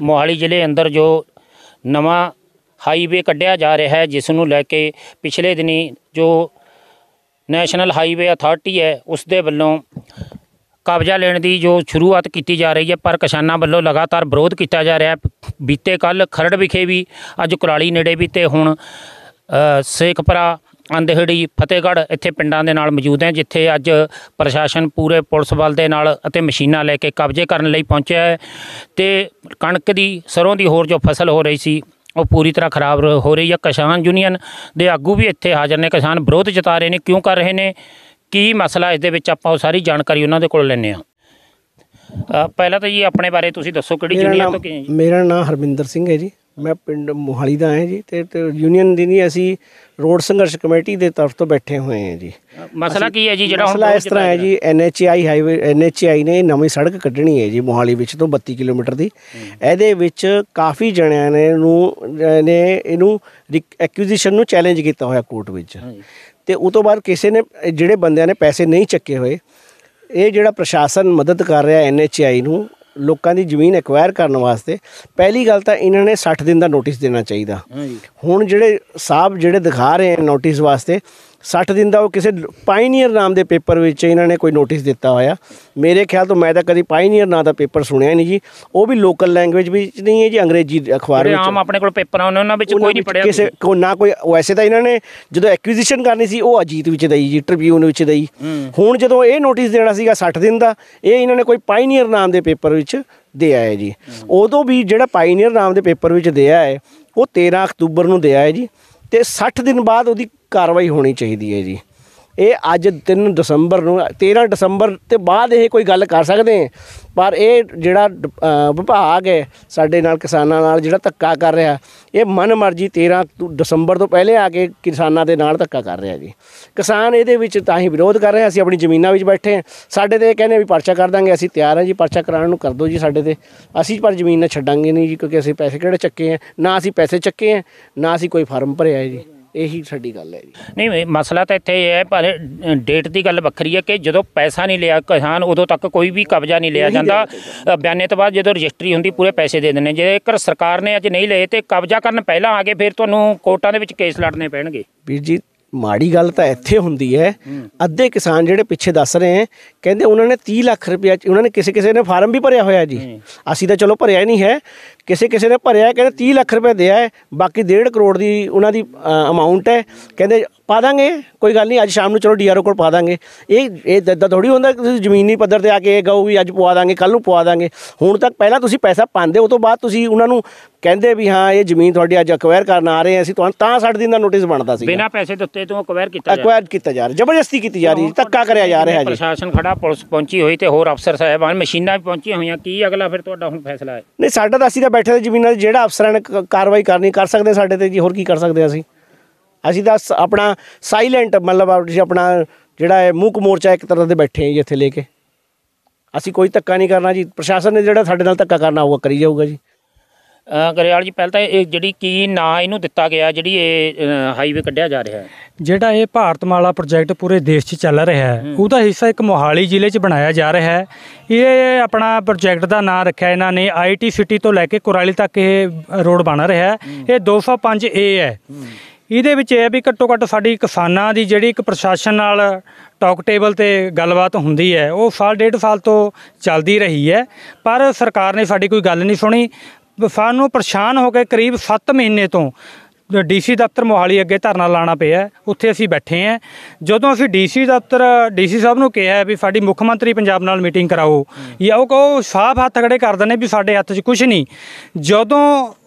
ਮੋਹਾਲੀ ਜ਼ਿਲ੍ਹੇ ਅੰਦਰ ਜੋ ਨਵਾਂ ਹਾਈਵੇ ਕੱਢਿਆ ਜਾ ਰਿਹਾ ਹੈ ਜਿਸ ਨੂੰ ਲੈ ਕੇ ਪਿਛਲੇ ਦਿਨੀ ਜੋ ਨੈਸ਼ਨਲ ਹਾਈਵੇ ਅਥਾਰਟੀ ਹੈ ਉਸ ਦੇ ਵੱਲੋਂ ਕਬਜ਼ਾ ਲੈਣ ਦੀ ਜੋ ਸ਼ੁਰੂਆਤ ਕੀਤੀ ਜਾ ਰਹੀ ਹੈ ਪਰ ਕਿਸਾਨਾਂ ਵੱਲੋਂ ਲਗਾਤਾਰ ਵਿਰੋਧ ਕੀਤਾ ਜਾ ਰਿਹਾ ਹੈ ਬੀਤੇ ਕੱਲ ਖਰੜ ਵਿਖੇ ਵੀ ਅੱਜ ਕੁਰਾਲੀ ਨੇੜੇ ਵੀ ਤੇ ਹੁਣ ਸੇਖਪਰਾ ਅੰਦਹੜੀ ਫਤਿਹਗੜ੍ਹ ਇੱਥੇ ਪਿੰਡਾਂ ਦੇ ਨਾਲ ਮੌਜੂਦ ਹੈ ਜਿੱਥੇ ਅੱਜ ਪ੍ਰਸ਼ਾਸਨ ਪੂਰੇ ਪੁਲਿਸ ਬਲ ਦੇ ਨਾਲ ਅਤੇ ਮਸ਼ੀਨਾਂ ਲੈ ਕੇ ਕਬਜ਼ੇ ਕਰਨ ਲਈ ਪਹੁੰਚਿਆ ਹੈ ਤੇ ਕਣਕ ਦੀ ਸਰੋਂ ਦੀ ਹੋਰ ਜੋ ਫਸਲ ਹੋ ਰਹੀ ਸੀ ਉਹ ਪੂਰੀ ਤਰ੍ਹਾਂ ਖਰਾਬ ਹੋ ਰਹੀ ਹੈ ਕਿਸਾਨ ਯੂਨੀਅਨ ਦੇ ਆਗੂ ਵੀ ਇੱਥੇ ਹਾਜ਼ਰ ਨੇ ਕਿਸਾਨ ਵਿਰੋਧ ਜਤਾ ਰਹੇ ਨੇ ਕਿਉਂ ਕਰ ਰਹੇ ਨੇ ਕੀ ਮਸਲਾ ਇਸ ਦੇ ਵਿੱਚ ਆਪਾਂ ਉਹ ਸਾਰੀ ਜਾਣਕਾਰੀ ਉਹਨਾਂ ਦੇ ਕੋਲ ਲੈਣੇ ਆ ਪਹਿਲਾਂ ਤਾਂ ਜੀ ਆਪਣੇ ਬਾਰੇ ਤੁਸੀਂ ਦੱਸੋ ਕਿਹੜੀ ਯੂਨੀਅਨ ਤੋਂ ਕਿ ਮੇਰਾ ਨਾਮ ਹਰਮਿੰਦਰ ਸਿੰਘ ਹੈ ਜੀ ਮੈਂ ਪਿੰਡ ਮੋਹਾਲੀ ਦਾ ਹਾਂ ਜੀ ਤੇ ਯੂਨੀਅਨ ਦੀ ਨਹੀਂ ਅਸੀਂ ਰੋਡ ਸੰਘਰਸ਼ ਕਮੇਟੀ ਦੇ ਤਰਫ ਤੋਂ ਬੈਠੇ ਹੋਏ ਹਾਂ ਜੀ ਮਸਲਾ ਕੀ ਹੈ ਜੀ ਜਿਹੜਾ ਹੁਣ ਮਸਲਾ ਇਸ ਤਰ੍ਹਾਂ ਹੈ ਜੀ ਐਨਐਚਆਈ ਹਾਈਵੇ ਐਨਐਚਆਈ ਨੇ ਨਵੀਂ ਸੜਕ ਕੱਢਣੀ ਹੈ ਜੀ ਮੋਹਾਲੀ ਵਿੱਚ ਤੋਂ 32 ਕਿਲੋਮੀਟਰ ਦੀ ਇਹਦੇ ਵਿੱਚ ਕਾਫੀ ਜਣਿਆਂ ਨੇ ਨੂੰ ਨੇ ਇਹਨੂੰ ਐਕਵੀਜੀਸ਼ਨ ਨੂੰ ਚੈਲੰਜ ਕੀਤਾ ਹੋਇਆ ਕੋਰਟ ਵਿੱਚ ਤੇ ਉਸ ਤੋਂ ਬਾਅਦ ਕਿਸੇ ਨੇ ਜਿਹੜੇ ਬੰਦਿਆਂ ਨੇ ਪੈਸੇ ਨਹੀਂ ਚੱਕੇ ਹੋਏ ਇਹ ਜਿਹੜਾ ਪ੍ਰਸ਼ਾਸਨ ਮਦਦ ਕਰ ਰਿਹਾ ਐਨਐਚਆਈ ਨੂੰ ਲੋਕਾਂ ਦੀ ਜ਼ਮੀਨ ਐਕਵਾਇਰ ਕਰਨ ਵਾਸਤੇ ਪਹਿਲੀ ਗੱਲ ਤਾਂ ਇਹਨਾਂ ਨੇ 60 ਦਿਨ ਦਾ ਨੋਟਿਸ ਦੇਣਾ ਚਾਹੀਦਾ ਹੁਣ ਜਿਹੜੇ ਸਾਹਿਬ ਜਿਹੜੇ ਦਿਖਾ ਰਹੇ ਨੋਟਿਸ ਵਾਸਤੇ 60 ਦਿਨ ਦਾ ਉਹ ਕਿਸੇ ਪਾਇਨੀਅਰ ਨਾਮ ਦੇ ਪੇਪਰ ਵਿੱਚ ਇਹਨਾਂ ਨੇ ਕੋਈ ਨੋਟਿਸ ਦਿੱਤਾ ਹੋਇਆ ਮੇਰੇ ਖਿਆਲ ਤੋਂ ਮੈਂ ਤਾਂ ਕਦੀ ਪਾਇਨੀਅਰ ਨਾਂ ਦਾ ਪੇਪਰ ਸੁਣਿਆ ਨਹੀਂ ਜੀ ਉਹ ਵੀ ਲੋਕਲ ਲੈਂਗੁਏਜ ਵਿੱਚ ਨਹੀਂ ਹੈ ਜੀ ਅੰਗਰੇਜ਼ੀ ਅਖਬਾਰ ਵਿੱਚ ਆਮ ਆਪਣੇ ਕੋਲ ਪੇਪਰ ਆਉਂਦੇ ਉਹਨਾਂ ਵਿੱਚ ਕੋਈ ਨਹੀਂ ਪੜਿਆ ਕਿਸੇ ਕੋ ਨਾ ਕੋਈ ਵੈਸੇ ਤਾਂ ਇਹਨਾਂ ਨੇ ਜਦੋਂ ਐਕਵੀਜ਼ੀਸ਼ਨ ਕਰਨੀ ਸੀ ਉਹ ਅਜੀਤ ਵਿੱਚ ਦਈ ਜੀ ਟ੍ਰਿਬਿਊਨ ਵਿੱਚ ਦਈ ਹੁਣ ਜਦੋਂ ਇਹ ਨੋਟਿਸ ਦੇਣਾ ਸੀਗਾ 60 ਦਿਨ ਦਾ ਇਹ ਇਹਨਾਂ ਨੇ ਕੋਈ ਪਾਇਨੀਅਰ ਨਾਮ ਦੇ ਪੇਪਰ ਵਿੱਚ ਦੇ ਆਇਆ ਜੀ ਉਦੋਂ ਵੀ ਜਿਹੜਾ ਪਾਇਨੀਅਰ ਨਾਮ ਦੇ ਪੇਪਰ ਵਿੱਚ ਦਿਆ ਹੈ ਉਹ 13 ਅਕਤੂਬਰ ਨੂੰ ਦਿਆ ਹੈ ਜੀ ਤੇ 60 ਦਿਨ ਬਾਅਦ ਉਹਦੀ ਕਾਰਵਾਈ ਹੋਣੀ ਚਾਹੀਦੀ ਹੈ ਜੀ ਇਹ ਅੱਜ 3 ਦਸੰਬਰ ਨੂੰ 13 ਦਸੰਬਰ ਤੇ ਬਾਅਦ ਇਹ ਕੋਈ ਗੱਲ ਕਰ ਸਕਦੇ ਹੈ ਪਰ ਇਹ ਜਿਹੜਾ ਵਿਭਾਗ ਹੈ ਸਾਡੇ ਨਾਲ ਕਿਸਾਨਾਂ ਨਾਲ ਜਿਹੜਾ ਧੱਕਾ ਕਰ ਰਿਹਾ ਇਹ ਮਨਮਰਜ਼ੀ 13 ਦਸੰਬਰ ਤੋਂ ਪਹਿਲੇ ਆ ਕੇ ਕਿਸਾਨਾਂ ਦੇ ਨਾਲ ਧੱਕਾ ਕਰ ਰਿਹਾ ਜੀ ਕਿਸਾਨ ਇਹਦੇ ਵਿੱਚ ਤਾਂ ਹੀ ਵਿਰੋਧ ਕਰ ਰਹੇ ਅਸੀਂ ਆਪਣੀ ਜ਼ਮੀਨਾਂ ਵਿੱਚ ਬੈਠੇ ਹਾਂ ਸਾਡੇ ਤੇ ਕਹਿੰਦੇ ਵੀ ਪਰਚਾ ਕਰ ਦਾਂਗੇ ਅਸੀਂ ਤਿਆਰ ਹਾਂ ਜੀ ਪਰਚਾ ਕਰਾਉਣ ਨੂੰ ਕਰ ਦਿਓ ਜੀ ਸਾਡੇ ਤੇ ਅਸੀਂ ਪਰ ਜ਼ਮੀਨ ਨਾ ਛੱਡਾਂਗੇ ਨਹੀਂ ਜੀ ਕਿਉਂਕਿ ਅਸੀਂ ਪੈਸੇ ਕਿਹੜੇ ਚੱਕੇ ਆ ਨਾ ਅਸੀਂ ਪੈਸੇ ਚੱਕੇ ਆ ਨਾ ਅਸੀਂ ਕੋਈ ਫਾਰਮ ਭਰਿਆ ਹੈ ਜੀ ਇਹੀ ਸਾਡੀ ਗੱਲ ਹੈ ਜੀ ਨਹੀਂ ਮਸਲਾ ਤਾਂ ਇੱਥੇ ਇਹ ਹੈ ਪਰ ਡੇਟ ਦੀ ਗੱਲ ਵੱਖਰੀ ਹੈ ਕਿ ਜਦੋਂ ਪੈਸਾ ਨਹੀਂ ਲਿਆ ਕਿਸਾਨ ਉਦੋਂ ਤੱਕ ਕੋਈ ਵੀ ਕਬਜ਼ਾ ਨਹੀਂ ਲਿਆ ਜਾਂਦਾ ਬਿਆਨੇ ਤੋਂ ਬਾਅਦ ਜਦੋਂ ਰਜਿਸਟਰੀ ਹੁੰਦੀ ਪੂਰੇ ਪੈਸੇ ਦੇ ਦਿੰਦੇ ਜੇਕਰ ਸਰਕਾਰ ਨੇ ਅੱਜ ਨਹੀਂ ਲਏ ਤੇ ਕਬਜ਼ਾ ਕਰਨ ਪਹਿਲਾਂ ਆ ਕੇ ਫਿਰ ਤੁਹਾਨੂੰ ਕੋਰਟਾਂ ਦੇ ਵਿੱਚ ਕੇਸ ਲੜਨੇ ਪੈਣਗੇ ਵੀਰ ਜੀ ਮਾੜੀ ਗੱਲ ਤਾਂ ਇੱਥੇ ਹੁੰਦੀ ਹੈ ਅੱਧੇ ਕਿਸਾਨ ਜਿਹੜੇ ਪਿੱਛੇ ਦੱਸ ਰਹੇ ਕਹਿੰਦੇ ਉਹਨਾਂ ਨੇ 30 ਲੱਖ ਰੁਪਏ ਉਹਨਾਂ ਨੇ ਕਿਸੇ ਕਿਸੇ ਨੇ ਫਾਰਮ ਵੀ ਭਰਿਆ ਹੋਇਆ ਜੀ ਅਸੀਂ ਤਾਂ ਚਲੋ ਭਰਿਆ ਨਹੀਂ ਹੈ ਕਿਸੇ ਕਿਸੇ ਨੇ ਭਰਿਆ ਕਹਿੰਦੇ 30 ਲੱਖ ਰੁਪਏ ਦਿਆ ਹੈ ਬਾਕੀ 1.5 ਕਰੋੜ ਦੀ ਉਹਨਾਂ ਦੀ ਅਮਾਉਂਟ ਹੈ ਕਹਿੰਦੇ ਪਾ ਦਾਂਗੇ ਕੋਈ ਗੱਲ ਨਹੀਂ ਅੱਜ ਸ਼ਾਮ ਨੂੰ ਚਲੋ ਡੀਆਰਓ ਕੋਲ ਪਾ ਦਾਂਗੇ ਇਹ ਇਹ ਦੱਦਾ ਥੋੜੀ ਹੁੰਦਾ ਤੁਸੀਂ ਜ਼ਮੀਨੀ ਪੱਧਰ ਤੇ ਆ ਕੇ ਇਹ ਗਾਓ ਵੀ ਅੱਜ ਪਵਾ ਦਾਂਗੇ ਕੱਲ ਨੂੰ ਪਵਾ ਦਾਂਗੇ ਹੁਣ ਤੱਕ ਪਹਿਲਾਂ ਤੁਸੀਂ ਪੈਸਾ ਪਾਉਂਦੇ ਉਹ ਤੋਂ ਬਾਅਦ ਤੁਸੀਂ ਉਹਨਾਂ ਨੂੰ ਕਹਿੰਦੇ ਵੀ ਹਾਂ ਇਹ ਜ਼ਮੀਨ ਤੁਹਾਡੀ ਅੱਜ ਅਕਵਾਇਰ ਕਰਨ ਆ ਰਹੇ ਹਾਂ ਅਸੀਂ ਤੁਹਾਨੂੰ ਤਾਂ 60 ਦਿਨ ਦਾ ਨੋਟਿਸ ਬਣਦਾ ਸੀ ਬਿਨਾਂ ਪੈਸੇ ਦੇ ਉੱਤੇ ਤੋਂ ਅਕਵਾਇਰ ਕੀਤਾ ਜਾ ਅਕਵਾਇਰ ਕੀਤਾ ਜਾ ਰਿਹਾ ਜ਼ਬਰਦਸਤੀ ਕੀਤੀ ਜਾ ਰਹੀ ਹੈ ਧੱਕਾ ਕਰਿਆ ਜਾ ਰਿਹਾ ਜੀ ਪ੍ਰਸ਼ਾਸਨ ਖੜਾ ਪੁਲਿਸ ਪਹੁੰਚੀ ਹੋਈ ਤੇ ਹੋਰ ਅਫਸਰ ਸਾਹਿਬਾਨ ਮਸ਼ੀਨਾਂ ਵੀ ਪਹੁੰਚੀਆਂ ਹੋਈਆਂ ਕੀ ਅਗਲਾ ਫਿਰ ਤੁਹਾਡਾ ਹੁਣ ਫੈਸਲਾ ਹੈ ਨਹੀਂ ਸਾਡਾ ਤਾਂ ਅਸੀਂ ਬੈਠੇ ਤੇ ਜ਼ਮੀਨਾਂ 'ਤੇ ਜਿਹੜਾ ਅਫਸਰਾਂ ਨੇ ਕਾਰਵਾਈ ਕਰਨੀ ਕਰ ਸਕਦੇ ਸਾਡੇ ਤੇ ਜੀ ਹੋਰ ਕੀ ਕਰ ਸਕਦੇ ਅਸੀਂ ਅਸੀਂ ਤਾਂ ਆਪਣਾ ਸਾਇਲੈਂਟ ਮਤਲਬ ਆਪਣਾ ਜਿਹੜਾ ਹੈ ਮੂਕ ਮੋਰਚਾ ਇੱਕ ਤਰ੍ਹਾਂ ਦੇ ਬੈਠੇ ਹਾਂ ਜੀ ਇੱਥੇ ਲੈ ਕੇ ਅਸੀਂ ਕੋਈ ਧੱਕਾ ਨਹੀਂ ਕਰਨਾ ਜੀ ਪ੍ਰਸ਼ਾਸਨ ਨੇ ਜਿਹੜਾ ਸਾਡੇ ਨਾਲ ਧੱਕਾ ਕਰਨਾ ਹੋਊਗਾ ਕਰੀ ਜਾਊਗਾ ਜੀ ਗਰੇਵਾਲ ਜੀ ਪਹਿਲਾਂ ਤਾਂ ਇਹ ਜਿਹੜੀ ਕੀ ਨਾਂ ਇਹਨੂੰ ਦਿੱਤਾ ਗਿਆ ਜਿਹੜੀ ਇਹ ਹਾਈਵੇ ਕੱਢਿਆ ਜਾ ਰਿਹਾ ਹੈ ਜਿਹੜਾ ਇਹ ਭਾਰਤਮਾਲਾ ਪ੍ਰੋਜੈਕਟ ਪੂਰੇ ਦੇਸ਼ 'ਚ ਚੱਲ ਰਿਹਾ ਹੈ ਉਹਦਾ ਹਿੱਸਾ ਇੱਕ ਮੋਹਾਲੀ ਜ਼ਿਲ੍ਹੇ 'ਚ ਬਣਾਇਆ ਜਾ ਰਿਹਾ ਹੈ ਇਹ ਆਪਣਾ ਪ੍ਰੋਜੈਕਟ ਦਾ ਨਾਂ ਰੱਖਿਆ ਇਹਨਾਂ ਨੇ ਆਈਟੀ ਸਿਟੀ ਤੋਂ ਲੈ ਕੇ ਕੁਰਾਲੀ ਤੱਕ ਇਹ ਰੋਡ ਬਣ ਰਿਹਾ ਹੈ ਇਹ 205 ਏ ਹੈ ਇਹਦੇ ਵਿੱਚ ਇਹ ਹੈ ਵੀ ਘੱਟੋ ਘੱਟ ਸਾਡੀ ਕਿਸਾਨਾਂ ਦੀ ਜਿਹੜੀ ਇੱਕ ਪ੍ਰਸ਼ਾਸਨ ਨਾਲ ਟਾਕ ਟੇਬਲ ਤੇ ਗੱਲਬਾਤ ਹੁੰਦੀ ਹੈ ਉਹ ਸਾਲ ਡੇਢ ਸਾਲ ਤੋਂ ਚੱਲਦੀ ਰਹੀ ਹੈ ਪਰ ਸਰਕਾਰ ਨੇ ਸਾਡੀ ਕੋਈ ਗੱਲ ਨਹੀਂ ਸੁਣੀ ਨੂੰ ਪਰੇਸ਼ਾਨ ਹੋ ਕੇ ਕਰੀਬ 7 ਮਹੀਨੇ ਤੋਂ ਡੀਸੀ ਦਫ਼ਤਰ ਮੋਹਾਲੀ ਅੱਗੇ ਧਰਨਾ ਲਾਣਾ ਪਿਆ ਉੱਥੇ ਅਸੀਂ ਬੈਠੇ ਆ ਜਦੋਂ ਅਸੀਂ ਡੀਸੀ ਦਫ਼ਤਰ ਡੀਸੀ ਸਾਹਿਬ ਨੂੰ ਕਿਹਾ ਵੀ ਸਾਡੀ ਮੁੱਖ ਮੰਤਰੀ ਪੰਜਾਬ ਨਾਲ ਮੀਟਿੰਗ ਕਰਾਓ ਜਾਂ ਉਹ ਕਹੋ ਸਾਫ ਹੱਥ ਖੜੇ ਕਰ ਦਨੇ ਵੀ ਸਾਡੇ ਹੱਥ 'ਚ ਕੁਝ ਨਹੀਂ ਜਦੋਂ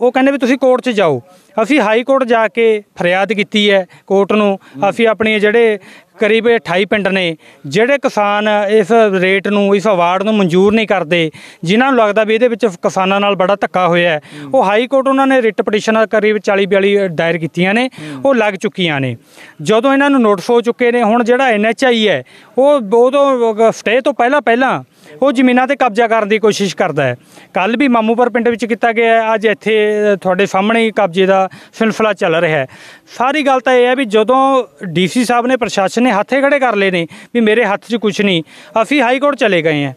ਉਹ ਕਹਿੰਦੇ ਵੀ ਤੁਸੀਂ ਕੋਰਟ 'ਚ ਜਾਓ ਅਸੀਂ ਹਾਈ ਕੋਰਟ ਜਾ ਕੇ ਫਰਿਆਦ ਕੀਤੀ ਹੈ ਕੋਰਟ ਨੂੰ ਅਸੀਂ ਆਪਣੇ ਜਿਹੜੇ ਕਰੀਬ 28 ਪਿੰਡ ਨੇ ਜਿਹੜੇ ਕਿਸਾਨ ਇਸ ਰੇਟ ਨੂੰ ਇਸ ਅਵਾਰਡ ਨੂੰ ਮਨਜ਼ੂਰ ਨਹੀਂ ਕਰਦੇ ਜਿਨ੍ਹਾਂ ਨੂੰ ਲੱਗਦਾ ਵੀ ਇਹਦੇ ਵਿੱਚ ਕਿਸਾਨਾਂ ਨਾਲ ਬੜਾ ਧੱਕਾ ਹੋਇਆ ਉਹ ਹਾਈ ਕੋਰਟ ਉਹਨਾਂ ਨੇ ਰਿਟ ਪਟੀਸ਼ਨ ਕਰੀਬ 40 42 ਦਾਇਰ ਕੀਤੀਆਂ ਨੇ ਉਹ ਲੱਗ ਚੁੱਕੀਆਂ ਨੇ ਜਦੋਂ ਇਹਨਾਂ ਨੂੰ ਨੋਟਿਸ ਹੋ ਚੁੱਕੇ ਨੇ ਹੁਣ ਜਿਹੜਾ ਐਨਐਚਆਈ ਹੈ ਉਹ ਉਦੋਂ ਸਟੇ ਤੋਂ ਪਹਿਲਾਂ ਪਹਿਲਾਂ ਉਹ ਜ਼ਮੀਨਾਂ ਤੇ ਕਬਜ਼ਾ ਕਰਨ ਦੀ ਕੋਸ਼ਿਸ਼ ਕਰਦਾ ਹੈ ਕੱਲ ਵੀ ਮਾਮੂਪੁਰ ਪਿੰਡ ਵਿੱਚ ਕੀਤਾ ਗਿਆ ਹੈ ਅੱਜ ਇੱਥੇ ਤੁਹਾਡੇ ਸਾਹਮਣੇ ਹੀ ਕਬਜ਼ੇ ਦਾ ਸਿਲਸਿਲਾ ਚੱਲ ਰਿਹਾ ਹੈ ਸਾਰੀ ਗੱਲ ਤਾਂ ਇਹ ਹੈ ਵੀ ਜਦੋਂ ਡੀਸੀ ਸਾਹਿਬ ਨੇ ਪ੍ਰਸ਼ਾਸਨ ਨੇ ਹੱਥੇ ਖੜੇ ਕਰ ਲਏ ਨੇ ਵੀ ਮੇਰੇ ਹੱਥ 'ਚ ਕੁਝ ਨਹੀਂ ਅਸੀਂ ਹਾਈ ਕੋਰਟ ਚਲੇ ਗਏ ਹਾਂ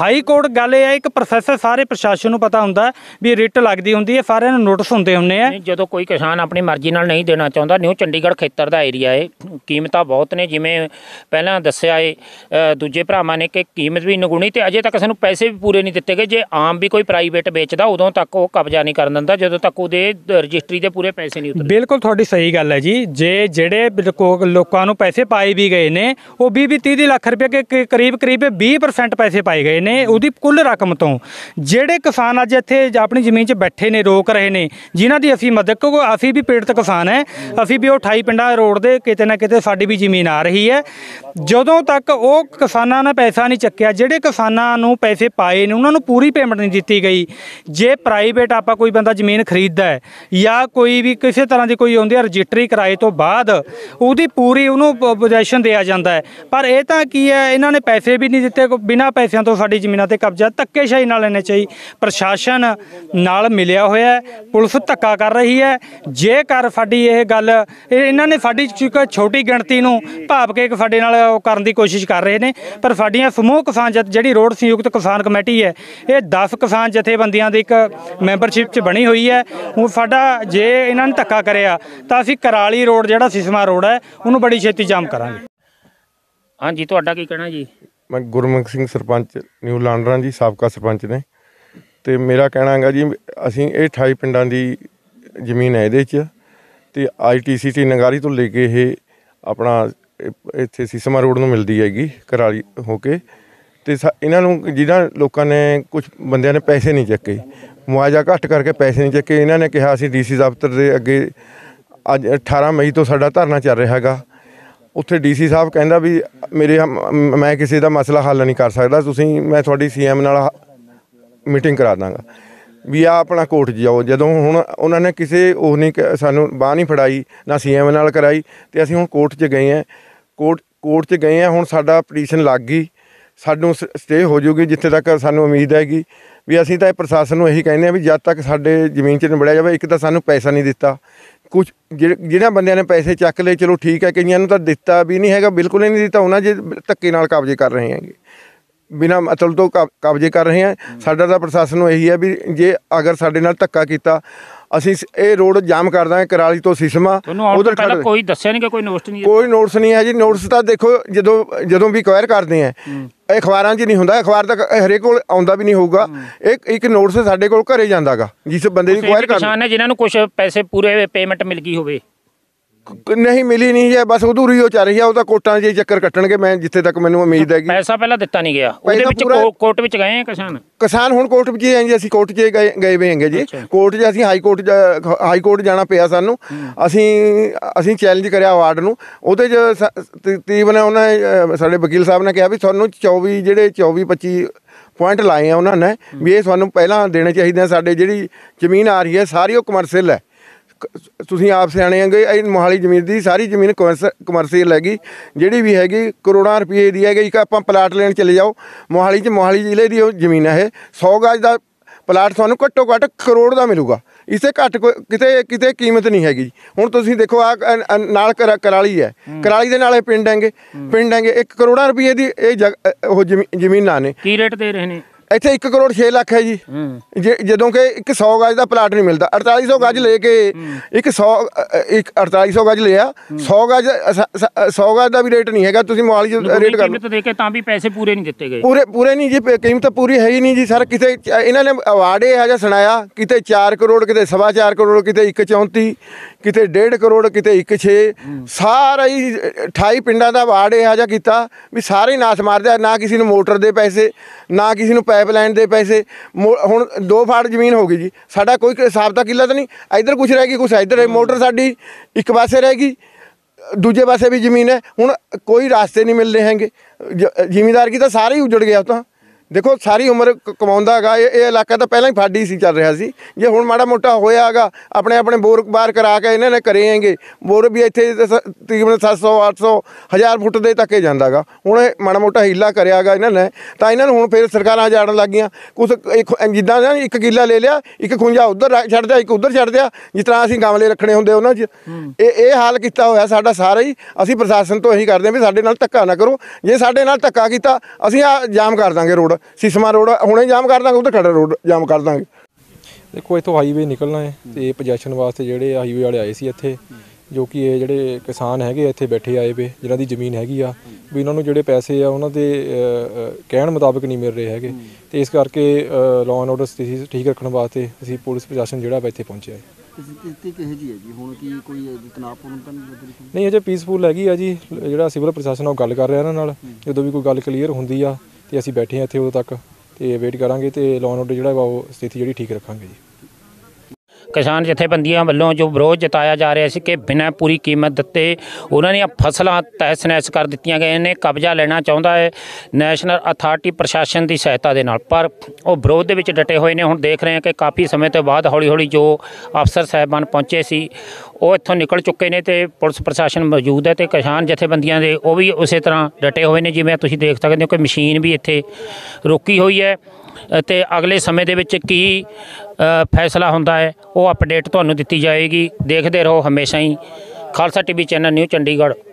ਹਾਈ ਕੋਰਟ ਗੱਲ ਇਹ ਹੈ ਇੱਕ ਪ੍ਰੋਸੈਸ ਸਾਰੇ ਪ੍ਰਸ਼ਾਸਨ ਨੂੰ ਪਤਾ ਹੁੰਦਾ ਵੀ ਰਿਟ ਲੱਗਦੀ ਹੁੰਦੀ ਹੈ ਸਾਰਿਆਂ ਨੂੰ ਨੋਟਿਸ ਹੁੰਦੇ ਹੁੰਨੇ ਆ ਨਹੀਂ, ਜਦੋਂ ਕੋਈ ਕਿਸਾਨ ਆਪਣੀ ਮਰਜ਼ੀ ਨਾਲ ਨਹੀਂ ਦੇਣਾ ਚਾਹੁੰਦਾ ਨਿਊ ਚੰਡੀਗੜ੍ਹ ਖੇਤਰ ਦਾ ਏਰੀਆ ਏ ਕੀਮਤਾਂ ਬਹੁਤ ਨੇ ਜਿਵੇਂ ਪਹਿਲਾਂ ਦੱਸਿਆ ਹੈ ਦੂਜੇ ਭਰਾਵਾਂ ਨੇ ਕਿ ਕੀਮਤ ਵੀ ਨਗੁਣੀ ਤੇ ਅਜੇ ਤੱਕ ਸਾਨੂੰ ਪੈਸੇ ਵੀ ਪੂਰੇ ਨਹੀਂ ਦਿੱਤੇ ਗਏ ਜੇ ਆਮ ਵੀ ਕੋਈ ਪ੍ਰਾਈਵੇਟ ਵੇਚਦਾ ਉਦੋਂ ਤੱਕ ਉਹ ਕਬਜ਼ਾ ਨਹੀਂ ਕਰਨ ਦਿੰਦਾ ਜਦੋਂ ਤੱਕ ਉਹਦੇ ਰਜਿਸਟਰੀ ਦੇ ਪੂਰੇ ਪੈਸੇ ਨਹੀਂ ਉਤਰਦੇ ਬਿਲਕੁਲ ਤੁਹਾਡੀ ਸਹੀ ਗੱਲ ਹੈ ਜੀ ਜੇ ਜਿਹੜੇ ਲੋਕਾਂ ਨੂੰ ਪੈਸੇ ਪਾਏ ਵੀ ਗਏ ਨੇ ਉਹ 20 20 30 ਲੱਖ ਰੁਪਏ ਕੇ ਕਰੀਬ ਕਰੀਬ 20% ਪੈਸੇ ਪਾਏ ਗਏ ਗਏ ਨੇ ਉਹਦੀ ਕੁੱਲ ਰਕਮ ਤੋਂ ਜਿਹੜੇ ਕਿਸਾਨ ਅੱਜ ਇੱਥੇ ਆਪਣੀ ਜ਼ਮੀਨ 'ਚ ਬੈਠੇ ਨੇ ਰੋਕ ਰਹੇ ਨੇ ਜਿਨ੍ਹਾਂ ਦੀ ਅਸੀਂ ਮਦਦ ਕਰੋ ਅਸੀਂ ਵੀ ਪੇੜਤ ਕਿਸਾਨ ਹੈ ਅਸੀਂ ਵੀ ਉਹ 28 ਪਿੰਡਾਂ ਰੋਡ ਦੇ ਕਿਤੇ ਨਾ ਕਿਤੇ ਸਾਡੀ ਵੀ ਜ਼ਮੀਨ ਆ ਰਹੀ ਹੈ ਜਦੋਂ ਤੱਕ ਉਹ ਕਿਸਾਨਾਂ ਨੇ ਪੈਸਾ ਨਹੀਂ ਚੱਕਿਆ ਜਿਹੜੇ ਕਿਸਾਨਾਂ ਨੂੰ ਪੈਸੇ ਪਾਏ ਨੇ ਉਹਨਾਂ ਨੂੰ ਪੂਰੀ ਪੇਮੈਂਟ ਨਹੀਂ ਦਿੱਤੀ ਗਈ ਜੇ ਪ੍ਰਾਈਵੇਟ ਆਪਾਂ ਕੋਈ ਬੰਦਾ ਜ਼ਮੀਨ ਖਰੀਦਦਾ ਹੈ ਜਾਂ ਕੋਈ ਵੀ ਕਿਸੇ ਤਰ੍ਹਾਂ ਦੀ ਕੋਈ ਆਉਂਦੀ ਹੈ ਰਜਿਸਟਰੀ ਕਰਾਏ ਤੋਂ ਬਾਅਦ ਉਹਦੀ ਪੂਰੀ ਉਹਨੂੰ ਪੋਜੀਸ਼ਨ ਦਿਆ ਜਾਂਦਾ ਹੈ ਪਰ ਇਹ ਤਾਂ ਕੀ ਹੈ ਇਹਨਾਂ ਨੇ ਪੈਸੇ ਵੀ ਨਹੀਂ ਦਿੱਤੇ ਬਿਨਾ ਪੈਸਿਆਂ ਤੋਂ ਸਾਡੀ ਜ਼ਮੀਨਾਂ ਤੇ ਕਬਜ਼ਾ ਧੱਕੇਸ਼ਾਹੀ ਨਾਲ ਲੈਣੇ ਚਾਹੀ ਪ੍ਰਸ਼ਾਸਨ ਨਾਲ ਮਿਲਿਆ ਹੋਇਆ ਪੁਲਿਸ ਧੱਕਾ ਕਰ ਰਹੀ ਹੈ ਜੇਕਰ ਸਾਡੀ ਇਹ ਗੱਲ ਇਹਨਾਂ ਨੇ ਸਾਡੀ ਛੋਟੀ ਗਿਣਤੀ ਨੂੰ ਭਾਪ ਕੇ ਇੱਕ ਸਾਡੇ ਨਾਲ ਕਰਨ ਦੀ ਕੋਸ਼ਿਸ਼ ਕਰ ਰਹੇ ਨੇ ਪਰ ਸਾਡੀਆਂ ਸਮੂਹ ਕਿਸਾਨ ਜਥ ਜਿਹੜੀ ਰੋਡ ਸੰਯੁਕਤ ਕਿਸਾਨ ਕਮੇਟੀ ਹੈ ਇਹ 10 ਕਿਸਾਨ ਜਥੇਬੰਦੀਆਂ ਦੀ ਇੱਕ ਮੈਂਬਰਸ਼ਿਪ 'ਚ ਬਣੀ ਹੋਈ ਹੈ ਉਹ ਸਾਡਾ ਜੇ ਇਹਨਾਂ ਨੇ ਧੱਕਾ ਕਰਿਆ ਤਾਂ ਅਸੀਂ ਕਰਾਲੀ ਰੋਡ ਜਿਹੜਾ ਸਿਸਮਾ ਰੋਡ ਹੈ ਉਹਨੂੰ ਬੜੀ ਛੇਤੀ ਜਾਮ ਕਰਾਂਗੇ ਹਾਂਜੀ ਤੁਹਾਡਾ ਕੀ ਕਹਿਣਾ ਜੀ ਮੈਂ ਗੁਰਮੁਖ ਸਿੰਘ ਸਰਪੰਚ ਨਿਊ ਲਾਂਡਰਾਂ ਜੀ ਸਾਬਕਾ ਸਰਪੰਚ ਨੇ ਤੇ ਮੇਰਾ ਕਹਿਣਾ ਹੈਗਾ ਜੀ ਅਸੀਂ ਇਹ 28 ਪਿੰਡਾਂ ਦੀ ਜ਼ਮੀਨ ਹੈ ਇਹਦੇ 'ਚ ਤੇ ਆਈਟੀਸੀਟੀ ਨਗਾਰੀ ਤੋਂ ਲੈ ਕੇ ਇਹ ਆਪਣਾ ਇੱਥੇ ਸਿਸਮਾ ਰੋਡ ਨੂੰ ਮਿਲਦੀ ਹੈਗੀ ਕਰਾਲੀ ਹੋ ਕੇ ਤੇ ਇਹਨਾਂ ਨੂੰ ਜਿਹਨਾਂ ਲੋਕਾਂ ਨੇ ਕੁਝ ਬੰਦਿਆਂ ਨੇ ਪੈਸੇ ਨਹੀਂ ਚੱਕੇ ਮੁਆਵਜ਼ਾ ਘੱਟ ਕਰਕੇ ਪੈਸੇ ਨਹੀਂ ਚੱਕੇ ਇਹਨਾਂ ਨੇ ਕਿਹਾ ਅਸੀਂ ਡੀਸੀ ਦਫ਼ਤਰ ਦੇ ਅੱਗੇ ਅੱਜ 18 ਮਈ ਤੋਂ ਸਾਡਾ ਧਰਨਾ ਚੱਲ ਰਿਹਾ ਹੈਗਾ ਉੱਥੇ ਡੀਸੀ ਸਾਹਿਬ ਕਹਿੰਦਾ ਵੀ ਮੇਰੇ ਮੈਂ ਕਿਸੇ ਦਾ ਮਸਲਾ ਹੱਲ ਨਹੀਂ ਕਰ ਸਕਦਾ ਤੁਸੀਂ ਮੈਂ ਤੁਹਾਡੀ ਸੀਐਮ ਨਾਲ ਮੀਟਿੰਗ ਕਰਾ ਦਾਂਗਾ ਵੀ ਆ ਆਪਣਾ ਕੋਰਟ ਜਾਓ ਜਦੋਂ ਹੁਣ ਉਹਨਾਂ ਨੇ ਕਿਸੇ ਉਹ ਨਹੀਂ ਸਾਨੂੰ ਬਾਹ ਨਹੀਂ ਫੜਾਈ ਨਾ ਸੀਐਮ ਨਾਲ ਕਰਾਈ ਤੇ ਅਸੀਂ ਹੁਣ ਕੋਰਟ 'ਚ ਗਏ ਆ ਕੋਰਟ ਕੋਰਟ 'ਚ ਗਏ ਆ ਹੁਣ ਸਾਡਾ ਪਟੀਸ਼ਨ ਲੱਗ ਗਈ ਸਾਨੂੰ ਸਟੇ ਹੋ ਜੂਗੀ ਜਿੱਥੇ ਤੱਕ ਸਾਨੂੰ ਉਮੀਦ ਹੈਗੀ ਵੀ ਅਸੀਂ ਤਾਂ ਇਹ ਪ੍ਰਸ਼ਾਸਨ ਨੂੰ ਇਹੀ ਕਹਿੰਦੇ ਆ ਵੀ ਜਦ ਤੱਕ ਸਾਡੇ ਜ਼ਮੀਨ 'ਚ ਨਿਬੜਿਆ ਜਾਵੇ ਇੱਕ ਤਾਂ ਸਾਨੂੰ ਪੈਸਾ ਨਹੀਂ ਦਿੱਤਾ ਕੁਝ ਜਿਹੜਾ ਬੰਦਿਆਂ ਨੇ ਪੈਸੇ ਚੱਕ ਲਏ ਚਲੋ ਠੀਕ ਹੈ ਕਈਆਂ ਨੂੰ ਤਾਂ ਦਿੱਤਾ ਵੀ ਨਹੀਂ ਹੈਗਾ ਬਿਲਕੁਲ ਹੀ ਨਹੀਂ ਦਿੱਤਾ ਉਹਨਾਂ ਜੇ ਧੱਕੇ ਨਾਲ ਕਬਜ਼ੇ ਕਰ ਰਹੇ ਹੈਗੇ ਬਿਨਾ ਮਤਲਬ ਤੋਂ ਕਬਜ਼ੇ ਕਰ ਰਹੇ ਆ ਸਾਡਾ ਤਾਂ ਪ੍ਰਸ਼ਾਸਨ ਨੂੰ ਇਹੀ ਹੈ ਵੀ ਜੇ ਅਗਰ ਸਾਡੇ ਨਾਲ ਧੱਕਾ ਕੀਤਾ ਅਸੀਂ ਇਹ ਰੋਡ ਜਾਮ ਕਰ ਦਾਂਗੇ ਕਰਾਲੀ ਤੋਂ ਸਿਸਮਾ ਉਧਰ ਕੋਈ ਦੱਸਿਆ ਨਹੀਂ ਕਿ ਕੋਈ ਨੋਟਿਸ ਨਹੀਂ ਕੋਈ ਨੋਟਿਸ ਨਹੀਂ ਹੈ ਜੀ ਨੋਟਿਸ ਤਾਂ ਦੇਖੋ ਜਦੋਂ ਜਦੋਂ ਵੀ ਕੁਆਇਰ ਕਰਦੇ ਆ ਇਹ ਅਖਬਾਰਾਂ 'ਚ ਨਹੀਂ ਹੁੰਦਾ ਅਖਬਾਰ ਤਾਂ ਹਰੇ ਕੋਲ ਆਉਂਦਾ ਵੀ ਨਹੀਂ ਹੋਊਗਾ ਇੱਕ ਇੱਕ ਨੋਟਿਸ ਸਾਡੇ ਕੋਲ ਘਰੇ ਜਾਂਦਾਗਾ ਜਿਸ ਬੰਦੇ ਦੀ ਕੁਆਇਰ ਕਰਨ ਕਿਸਾਨ ਨੇ ਜਿਨ੍ਹਾਂ ਨੂੰ ਕੁਝ ਪੈਸੇ ਪੂਰੇ ਪੇਮੈਂਟ ਮਿਲ ਗਈ ਹੋਵੇ ਨਹੀਂ ਮਿਲੀ ਨਹੀਂ ਜੇ ਬਸ ਉਧੂਰੀ ਹੋ ਚੱਲ ਰਹੀ ਆ ਉਹ ਤਾਂ ਕੋਟਾਂ ਦੇ ਚੱਕਰ ਕੱਟਣਗੇ ਮੈਂ ਜਿੱਥੇ ਤੱਕ ਮੈਨੂੰ ਉਮੀਦ ਹੈਗੀ ਪੈਸਾ ਪਹਿਲਾਂ ਦਿੱਤਾ ਨਹੀਂ ਗਿਆ ਉਹਦੇ ਵਿੱਚ ਕੋਰਟ ਵਿੱਚ ਗਏ ਆ ਕਿਸਾਨ ਕਿਸਾਨ ਹੁਣ ਕੋਰਟ ਵਿੱਚ ਆਏ ਜੀ ਅਸੀਂ ਕੋਰਟ 'ਚ ਗਏ ਗਏ ਹੋਏ ਹੈਗੇ ਜੀ ਕੋਰਟ 'ਚ ਅਸੀਂ ਹਾਈ ਕੋਰਟ ਹਾਈ ਕੋਰਟ ਜਾਣਾ ਪਿਆ ਸਾਨੂੰ ਅਸੀਂ ਅਸੀਂ ਚੈਲੰਜ ਕਰਿਆ ਅਵਾਰਡ ਨੂੰ ਉਹਦੇ 'ਚ ਨੇ ਉਹਨਾਂ ਸਾਡੇ ਵਕੀਲ ਸਾਹਿਬ ਨੇ ਕਿਹਾ ਵੀ ਤੁਹਾਨੂੰ 24 ਜਿਹੜੇ 24 25 ਪੁਆਇੰਟ ਲਾਏ ਆ ਉਹਨਾਂ ਨੇ ਵੀ ਇਹ ਸਾਨੂੰ ਪਹਿਲਾਂ ਦੇਣੇ ਚਾਹੀਦੇ ਆ ਸਾਡੇ ਜਿਹੜੀ ਜ਼ਮੀਨ ਆ ਰਹੀ ਹੈ ਸਾਰੀ ਉਹ ਕਮਰਸ਼ੀਅਲ ਹੈ ਤੁਸੀਂ ਆਪ ਸਿਆਣੇ ਆਂਗੇ ਇਹ ਮੋਹਾਲੀ ਜ਼ਮੀਨ ਦੀ ਸਾਰੀ ਜ਼ਮੀਨ ਕਮਰਸ਼ੀਅਲ ਲੱਗੀ ਜਿਹੜੀ ਵੀ ਹੈਗੀ ਕਰੋੜਾਂ ਰੁਪਏ ਦੀ ਹੈਗੀ ਇੱਕ ਆਪਾਂ ਪਲਾਟ ਲੈਣ ਚਲੇ ਜਾਓ ਮੋਹਾਲੀ 'ਚ ਮੋਹਾਲੀ ਜ਼ਿਲ੍ਹੇ ਦੀ ਉਹ ਜ਼ਮੀਨ ਹੈ ਇਹ 100 ਗਾਜ ਦਾ ਪਲਾਟ ਤੁਹਾਨੂੰ ਘੱਟੋ ਘੱਟ ਕਰੋੜ ਦਾ ਮਿਲੂਗਾ ਇਸੇ ਘੱਟ ਕਿਤੇ ਕਿਤੇ ਕੀਮਤ ਨਹੀਂ ਹੈਗੀ ਹੁਣ ਤੁਸੀਂ ਦੇਖੋ ਆ ਨਾਲ ਕਰਾਲੀ ਹੈ ਕਰਾਲੀ ਦੇ ਨਾਲੇ ਪਿੰਡ ਹੈਗੇ ਪਿੰਡ ਹੈਗੇ 1 ਕਰੋੜਾਂ ਰੁਪਏ ਦੀ ਇਹ ਉਹ ਜ਼ਮੀਨਾਂ ਨੇ ਕੀ ਰੇਟ ਦੇ ਰਹੇ ਨੇ ਇੱਥੇ 1 ਕਰੋੜ 6 ਲੱਖ ਹੈ ਜੀ ਜਦੋਂ ਕਿ ਇੱਕ 100 ਗਜ ਦਾ ਪਲਾਟ ਨਹੀਂ ਮਿਲਦਾ 4800 ਗਜ ਲੈ ਕੇ ਇੱਕ 100 ਇੱਕ 4800 ਗਜ ਲਿਆ 100 ਗਜ 100 ਗਜ ਦਾ ਵੀ ਰੇਟ ਨਹੀਂ ਹੈਗਾ ਤੁਸੀਂ ਮੋਹਾਲੀ ਰੇਟ ਕਰ ਲਓ ਕੀਮਤ ਦੇ ਕੇ ਤਾਂ ਵੀ ਪੈਸੇ ਪੂਰੇ ਨਹੀਂ ਦਿੱਤੇ ਗਏ ਪੂਰੇ ਪੂਰੇ ਨਹੀਂ ਜੀ ਕੀਮਤ ਪੂਰੀ ਹੈ ਹੀ ਨਹੀਂ ਜੀ ਸਰ ਕਿਤੇ ਇਹਨਾਂ ਨੇ ਅਵਾਰਡ ਇਹ ਜਿਹਾ ਸੁਣਾਇਆ ਕਿਤੇ 4 ਕਰੋੜ ਕਿਤੇ ਸਵਾ 4 ਕਰੋੜ ਕਿਤੇ 1.34 ਕਿਤੇ 1.5 ਕਰੋੜ ਕਿਤੇ 1.6 ਸਾਰਾ ਹੀ 28 ਪਿੰਡਾਂ ਦਾ ਅਵਾਰਡ ਇਹ ਜਿਹਾ ਕੀਤਾ ਵੀ ਸਾਰੇ ਨਾਸ ਮਾਰਦੇ ਆ, ਨਾ ਕਿਸੇ ਨੂੰ ਮੋਟਰ ਦੇ ਪੈਸੇ ਨਾ ਕਿਸੇ ਨੂੰ ਪਾਈਪਲਾਈਨ ਦੇ ਪੈਸੇ ਹੁਣ ਦੋ ਫਾੜ ਜ਼ਮੀਨ ਹੋ ਗਈ ਜੀ ਸਾਡਾ ਕੋਈ ਹਿਸਾਬ ਤਾਂ ਕਿੱਲਾ ਤਾਂ ਨਹੀਂ ਇਧਰ ਕੁਝ ਰਹਿ ਗਈ ਕੁਝ ਇਧਰ ਮੋਟਰ ਸਾਡੀ ਇੱਕ ਪਾਸੇ ਰਹਿ ਗਈ ਦੂਜੇ ਪਾਸੇ ਵੀ ਜ਼ਮੀਨ ਹੈ ਹੁਣ ਕੋਈ ਰਾਸਤੇ ਨਹੀਂ ਮਿਲਦੇ ਹੈਗੇ ਜ਼ਿਮੀਦਾਰ ਕੀ ਤਾਂ ਸਾਰੇ ਹੀ ਉਜੜ ਗਿਆ ਤਾਂ ਦੇਖੋ ਸਾਰੀ ਉਮਰ ਕਮਾਉਂਦਾ ਹੈਗਾ ਇਹ ਇਲਾਕਾ ਤਾਂ ਪਹਿਲਾਂ ਹੀ ਫਾੜੀ ਸੀ ਚੱਲ ਰਿਹਾ ਸੀ ਜੇ ਹੁਣ ਮਾੜਾ ਮੋਟਾ ਹੋਇਆ ਹੈਗਾ ਆਪਣੇ ਆਪਣੇ ਬੋਰ ਬਾਰ ਕਰਾ ਕੇ ਇਹਨਾਂ ਨੇ ਕਰੇ ਹੈਗੇ ਬੋਰ ਵੀ ਇੱਥੇ ਤਕਰੀਬਨ 700 800 1000 ਫੁੱਟ ਦੇ ਤੱਕ ਹੀ ਜਾਂਦਾਗਾ ਹੁਣ ਮਾੜਾ ਮੋਟਾ ਹੀਲਾ ਕਰਿਆਗਾ ਇਹਨਾਂ ਨੇ ਤਾਂ ਇਹਨਾਂ ਨੂੰ ਹੁਣ ਫਿਰ ਸਰਕਾਰਾਂ ਜਾਣ ਲੱਗੀਆਂ ਕੁਝ ਜਿੱਦਾਂ ਇੱਕ ਕਿੱਲਾ ਲੈ ਲਿਆ ਇੱਕ ਖੁੰਝਾ ਉਧਰ ਛੱਡ ਦਿਆ ਇੱਕ ਉਧਰ ਛੱਡ ਦਿਆ ਜਿਸ ਤਰ੍ਹਾਂ ਅਸੀਂ ਗਮਲੇ ਰੱਖਣੇ ਹੁੰਦੇ ਉਹਨਾਂ 'ਚ ਇਹ ਇਹ ਹਾਲ ਕੀਤਾ ਹੋਇਆ ਸਾਡਾ ਸਾਰਾ ਹੀ ਅਸੀਂ ਪ੍ਰਸ਼ਾਸਨ ਤੋਂ ਇਹੀ ਕਰਦੇ ਆ ਵੀ ਸਾਡੇ ਨਾਲ ਧੱਕਾ ਨਾ ਕਰੋ ਜੇ ਸਾਡੇ ਨਾਲ ਧੱਕਾ ਕੀਤਾ ਅਸੀਂ ਆ ਜਾਮ ਕਰ ਦਾਂਗੇ ਰੋਡ ਸਿਸਮਾ ਰੋਡ ਹੁਣੇ ਜਾਮ ਕਰ ਦਾਂਗੇ ਉਹ ਖੜਾ ਰੋਡ ਜਾਮ ਕਰ ਦਾਂਗੇ ਦੇਖੋ ਇੱਥੋਂ ਹਾਈਵੇ ਨਿਕਲਣਾ ਹੈ ਤੇ ਪੋਜੈਸ਼ਨ ਵਾਸਤੇ ਜਿਹੜੇ ਹਾਈਵੇ ਵਾਲੇ ਆਏ ਸੀ ਇੱਥੇ ਜੋ ਕਿ ਇਹ ਜਿਹੜੇ ਕਿਸਾਨ ਹੈਗੇ ਇੱਥੇ ਬੈਠੇ ਆਏ ਵੇ ਜਿਨ੍ਹਾਂ ਦੀ ਜ਼ਮੀਨ ਹੈਗੀ ਆ ਵੀ ਇਹਨਾਂ ਨੂੰ ਜਿਹੜੇ ਪੈਸੇ ਆ ਉਹਨਾਂ ਦੇ ਕਹਿਣ ਮੁਤਾਬਕ ਨਹੀਂ ਮਿਲ ਰਹੇ ਹੈਗੇ ਤੇ ਇਸ ਕਰਕੇ ਲਾਅ ਐਂਡ ਆਰਡਰ ਸਥਿਤੀ ਠੀਕ ਰੱਖਣ ਵਾਸਤੇ ਅਸੀਂ ਪੁਲਿਸ ਪ੍ਰਸ਼ਾਸਨ ਜਿਹੜਾ ਇੱਥੇ ਪਹੁੰਚਿਆ ਹੈ ਸਥਿਤੀ ਕਿਹੋ ਜੀ ਹੈ ਜੀ ਹੁਣ ਕੀ ਕੋਈ ਤਣਾਅਪੂਰਨ ਤਾਂ ਨਹੀਂ ਅਜੇ ਪੀਸਫੁਲ ਹੈਗੀ ਆ ਜੀ ਜਿਹੜਾ ਸਿਵਲ ਪ੍ਰਸ਼ਾਸਨ ਨਾਲ ਗੱਲ ਕਰ ਰਿਹਾ ਇਹਨਾਂ ਨਾਲ ਜਦੋਂ ਵੀ ਕੋਈ ਗੱਲ ਕਲੀਅਰ ਹੁੰਦੀ ਆ ਤੇ ਅਸੀਂ ਬੈਠੇ ਹਾਂ ਇੱਥੇ ਉਦੋਂ ਤੱਕ ਤੇ ਵੇਟ ਕਰਾਂਗੇ ਤੇ ਲੋਨ ਆਰਡਰ ਜਿਹੜਾ ਵਾ ਉਹ ਸਥਿਤੀ ਜਿਹੜੀ ਠੀਕ ਰੱਖਾਂਗੇ ਜੀ ਕਿਸਾਨ ਜਥੇਬੰਦੀਆਂ ਵੱਲੋਂ ਜੋ ਵਿਰੋਧ ਜਤਾਇਆ ਜਾ ਰਿਹਾ ਸੀ ਕਿ ਬਿਨਾਂ ਪੂਰੀ ਕੀਮਤ ਦਿੱਤੇ ਉਹਨਾਂ ਨੇ ਫਸਲਾਂ ਤਹਿਸ-ਨਹਿਸ ਕਰ ਦਿੱਤੀਆਂ ਗਏ ਨੇ ਕਬਜ਼ਾ ਲੈਣਾ ਚਾਹੁੰਦਾ ਹੈ ਨੈਸ਼ਨਲ ਅਥਾਰਟੀ ਪ੍ਰਸ਼ਾਸਨ ਦੀ ਸਹਾਇਤਾ ਦੇ ਨਾਲ ਪਰ ਉਹ ਵਿਰੋਧ ਦੇ ਵਿੱਚ ਡਟੇ ਹੋਏ ਨੇ ਹੁਣ ਦੇਖ ਰਹੇ ਹਾਂ ਕਿ ਕਾਫੀ ਸਮੇਂ ਤੋਂ ਬਾਅਦ ਹੌਲੀ-ਹੌਲੀ ਜੋ ਅਫਸਰ ਸਹਿਬਾਨ ਪਹੁੰਚੇ ਸੀ ਉਹ ਇੱਥੋਂ ਨਿਕਲ ਚੁੱਕੇ ਨੇ ਤੇ ਪੁਲਿਸ ਪ੍ਰਸ਼ਾਸਨ ਮੌਜੂਦ ਹੈ ਤੇ ਕਿਸਾਨ ਜਥੇਬੰਦੀਆਂ ਦੇ ਉਹ ਵੀ ਉਸੇ ਤਰ੍ਹਾਂ ਡਟੇ ਹੋਏ ਨੇ ਜਿਵੇਂ ਤੁਸੀਂ ਦੇਖ ਸਕਦੇ ਹੋ ਕਿ ਮਸ਼ੀਨ ਵੀ ਇੱਥੇ ਰੋਕੀ ਹੋਈ ਹੈ ਤੇ ਅਗਲੇ ਸਮੇਂ ਦੇ ਵਿੱਚ ਕੀ ਫੈਸਲਾ ਹੁੰਦਾ ਹੈ ਉਹ ਅਪਡੇਟ ਤੁਹਾਨੂੰ ਦਿੱਤੀ ਜਾਏਗੀ ਦੇਖਦੇ ਰਹੋ ਹਮੇਸ਼ਾ ਹੀ Khalsa TV channel new Chandigarh